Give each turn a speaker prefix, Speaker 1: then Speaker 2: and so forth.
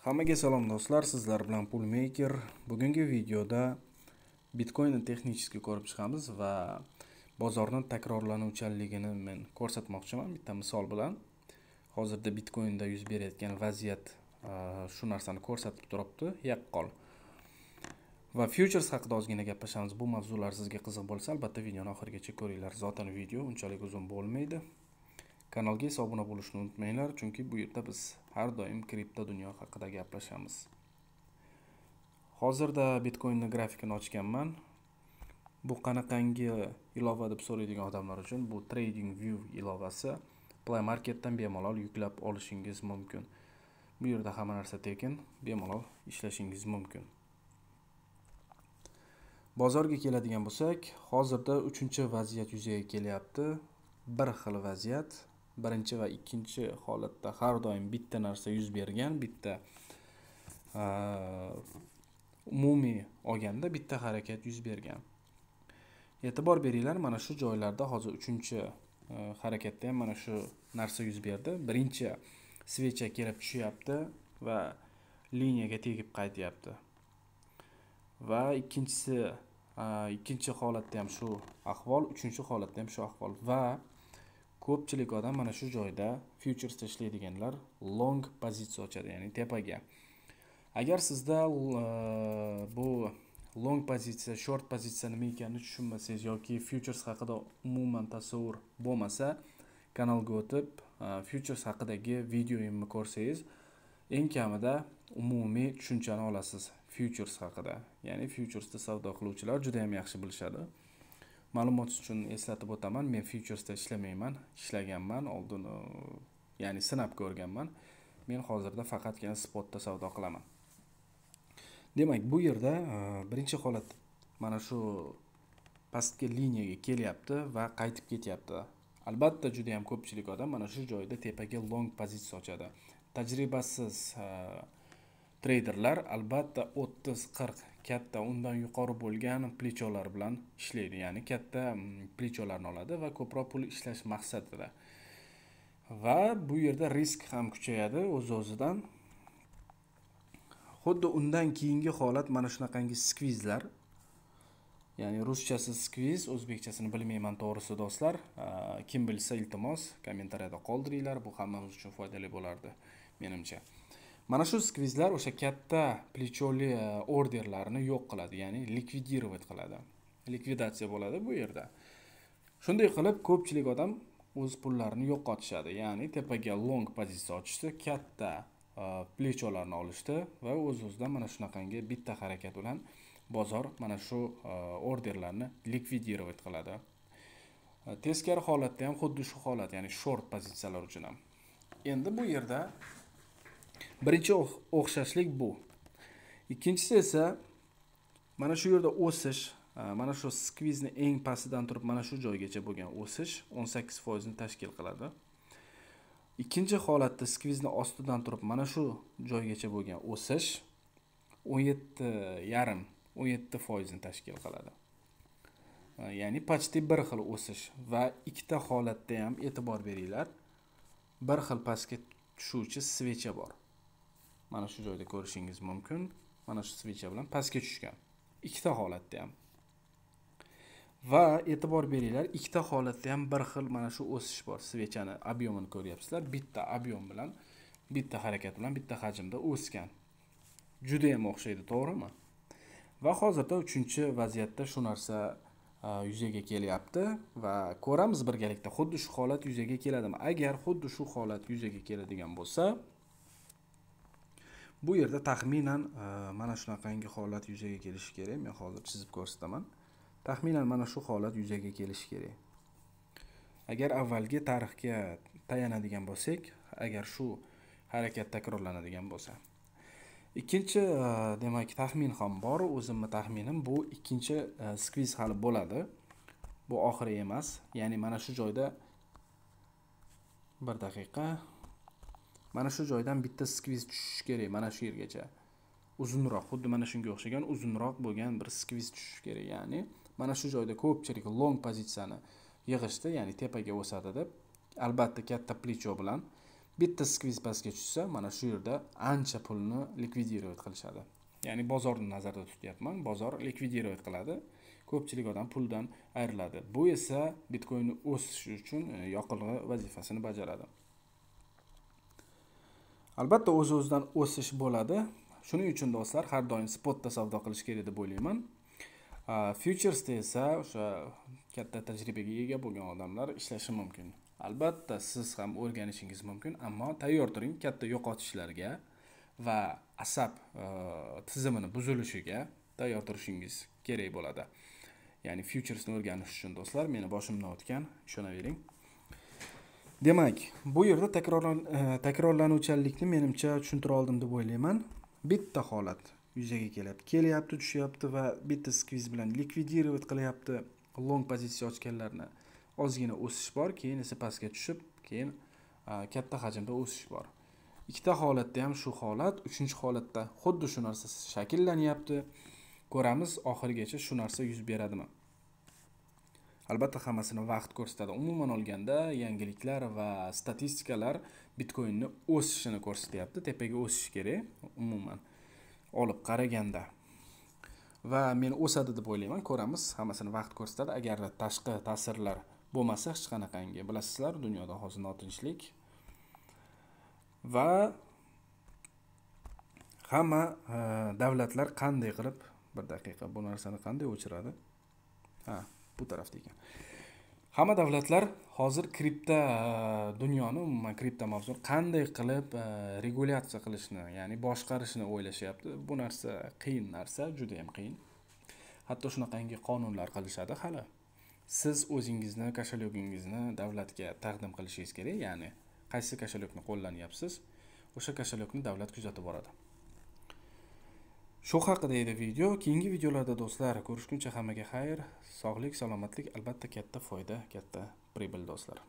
Speaker 1: Hammaga salom do'stlar, sizlar bilan Pulmaker. Bugungi videoda Bitcoinni texnически ko'rib chiqamiz va bozorning takrorlanuvchanligini men ko'rsatmoqchiman bitta misol bilan. Hozirda Bitcoinda yuz berayotgan vaziyat e, shu narsani ko'rsatib turibdi, yaqqol. Va futures haqida ozgina gaplashamiz. Bu mavzular sizga qiziq bo'lsa, albatta videoni oxirigacha ko'ringlar. Zotan video unchalik uzun bo'lmaydi. kanalga esa obuna bo'lishni unutmanglar chunki bu yerda biz har doim kripto dunyo haqida gaplashamiz hozirda bitcoinni grafikini ochganman bu qanaqangi ilova deb so'raydigan odamlar uchun bu trading view ilovasi play marketdan bemalol yuklab olishingiz mumkin bu yerda hamma narsa tekin bemalol ishlashingiz mumkin bozorga keladigan bo'lsak hozirda uchinchi vaziyat yuzaga kelyapti bir xil vaziyat birinchi va ikkinchi holatda har doim bitta narsa yuz bergan bitta umumiy olganda bitta harakat yuz bergan e'tibor beringlar mana shu joylarda hozir uchinchi e, harakatda ham mana shu narsa yuz berdi birinchi svecha kelib tushyapti va liniyaga tegib qaytyapti va ikkinchisi ikkinchi holatda ham shu ahvol uchinchi holatda ham shu ahvol va ko'pchilik odam mana shu joyda futuresda ishlaydiganlar long pozitsiya ochadi ya'ni tepaga agar sizda e, bu long pozitsiya short pozitsiya nima ekanini tushunmasangiz yoki futures haqida umuman tasavvur bo'lmasa kanalga o'tib e, futures haqidagi videoimni ko'rsangiz eng kamida umumiy tushunchani olasiz futures haqida ya'ni futuresda savdo qiluvchilar juda yam yaxshi bilishadi ma'lumot uchun eslatib o'taman men futuresda ishlamayman ishlaganman oldin e, ya'ni sinab ko'rganman men hozirda faqatgina spotda savdo qilaman demak bu yerda e, birinchi holat mana shu pastki liniyaga kelyapti va qaytib ketyapti albatta juda yam ko'pchilik odam mana shu joyda tepaga long pozitsiya ochadi tajribasiz e, treyderlar albatta 30-40 katta undan yuqori bo'lgan plecholar bilan ishlaydi ya'ni katta mm, plecholarni oladi va ko'proq pul ishlash maqsadida va bu yerda risk ham kuchayadi o'z uz o'zidan xuddi undan keyingi holat mana shunaqangi skvizlar ya'ni ruschasi skviz o'zbekchasini bilmayman to'g'risi do'stlar kim bilsa iltimos kommentariyada qoldiringlar bu hammamiz uchun foydali bo'lardi menimcha mana shu skvizlar o'sha katta plecholi e, orderlarni yo'q qiladi ya'ni likvidировать qiladi likvidatsiya bo'ladi bu yerda shunday qilib ko'pchilik odam o'z pullarini yo'qotishadi ya'ni tepaga long pozitsiya ochishdi katta e, plecholarni olishdi va o'z o'zidan mana shunaqangi bitta harakat bilan bozor mana shu e, orderlarni likvidировать qiladi teskari holatda ham xuddi shu holat ya'ni short pozitsiyalar uchun ham endi bu yerda birinchi o'xshashlik bu ikkinchisi esa mana shu yerda o'sish e, mana shu skvizni eng pastidan turib mana shu joygacha bo'lgan o'sish 18 foizni tashkil qiladi ikkinchi holatda skvizni ostidan turib mana shu joygacha bo'lgan o'sish 17,5 yarim 17 foizni tashkil qiladi e, ya'ni почти bir xil o'sish va ikkita holatda ham e'tibor beringlar bir xil pastga tushuvchi svecha bor mana shu joyda ko'rishingiz mumkin mana shu svecha bilan pastga tushgan ikkita holatda ham va e'tibor beringlar ikkita holatda ham bir xil mana shu o'sish bor svechani объемini ko'ryapsizlar bitta объем bilan bitta harakat bilan bitta hajmda o'sgan judayam o'xshaydi to'g'rimi va hozirda uchinchi vaziyatda shu narsa yuzaga kelyapti va ko'ramiz birgalikda xuddi shu holat yuzaga keladimi agar xuddi shu holat yuzaga keladigan bo'lsa bu yerda taxminan e, mana shunaqangi holat yuzaga kelishi kerak men hozir chizib ko'rsataman taxminan mana shu holat yuzaga kelishi kerak agar avvalgi tarixga tayanadigan bo'lsak agar shu harakat takrorlanadigan bo'lsa ikkinchi e, demak taxmin ham bor o'zimni taxminim bu ikkinchi e, skviz hali bo'ladi bu oxiri emas ya'ni mana shu joyda bir daqiqa mana shu joydan bitta skviz tushishi kerak mana shu yergacha uzunroq xuddi mana shunga o'xshagan uzunroq bo'lgan bir skviz tushishi kerak ya'ni mana shu joyda ko'pchilik long pozitsiyani yig'ishdi ya'ni tepaga o'sadi deb albatta katta plecho bilan bitta skviz pastga tushsa mana shu yerda ancha pulni likvidirovat qilishadi ya'ni bozorni nazarda tutyapman bozor likvidirovat qiladi ko'pchilik odam puldan ayriladi bu esa bitcoinni o'sishi uchun e, yoqilg'i vazifasini bajaradi albatta o'z o'zidan o'sish bo'ladi shuning uchun do'stlar har doim spotda savdo qilish kerak deb o'ylayman futuresda esa o'sha katta tajribaga ega bo'lgan odamlar ishlashi mumkin albatta siz ham o'rganishingiz mumkin ammo tayyor turing katta yo'qotishlarga va asab tizimini buzilishiga tayyor turishingiz kerak bo'ladi ya'ni futuresni o'rganish uchun do'stlar meni boshimdan o'tgan ishonavering demak bu yerda e, takrorlanuvchanlikni menimcha tushuntira oldim deb o'ylayman bitta holat yuzaga kelyapti kelyapti tushyapti va bitta skviz bilan likvidirovat qilyapti long pozitsiya ochganlarni ozgina o'sish bor keyin esa pastga tushib keyin e, katta hajmda o'sish bor ikkita holatda ham shu holat uchinchi holatda xuddi shu narsa shakllanyapti ko'ramiz oxirigacha shu narsa yuz beradimi albatta hammasini vaqt ko'rsatadi umuman olganda yangiliklar va statistikalar bitcoinni o'sishini ko'rsatyapti tepaga o'sishi kerak umuman olib qaraganda va men o'sadi deb o'ylayman ko'ramiz hammasini vaqt ko'rsatadi agar tashqi ta'sirlar bo'lmasa hech qanaqangi bilasizlar dunyoda hozir notinchlik va hamma e, davlatlar qanday qilib bir daqiqa bu narsani qanday o'chiradi ha bu tarafda ekan hamma davlatlar hozir kripto e, dunyoni umuman kripto mavzuni qanday qilib e, regulyatsiya qilishni ya'ni boshqarishni o'ylashyapti bu narsa qiyin narsa juda yam qiyin hatto shunaqangi qonunlar qilishadi hali siz o'zingizni kashalyogingizni davlatga taqdim qilishingiz kerak ya'ni qaysi kashalyokni qo'llanyapsiz o'sha kashalyokni davlat kuzatib boradi shu haqida edi video keyingi videolarda do'stlar ko'rishguncha hammaga xayr sog'lik salomatlik albatta katta foyda katta pribil do'stlar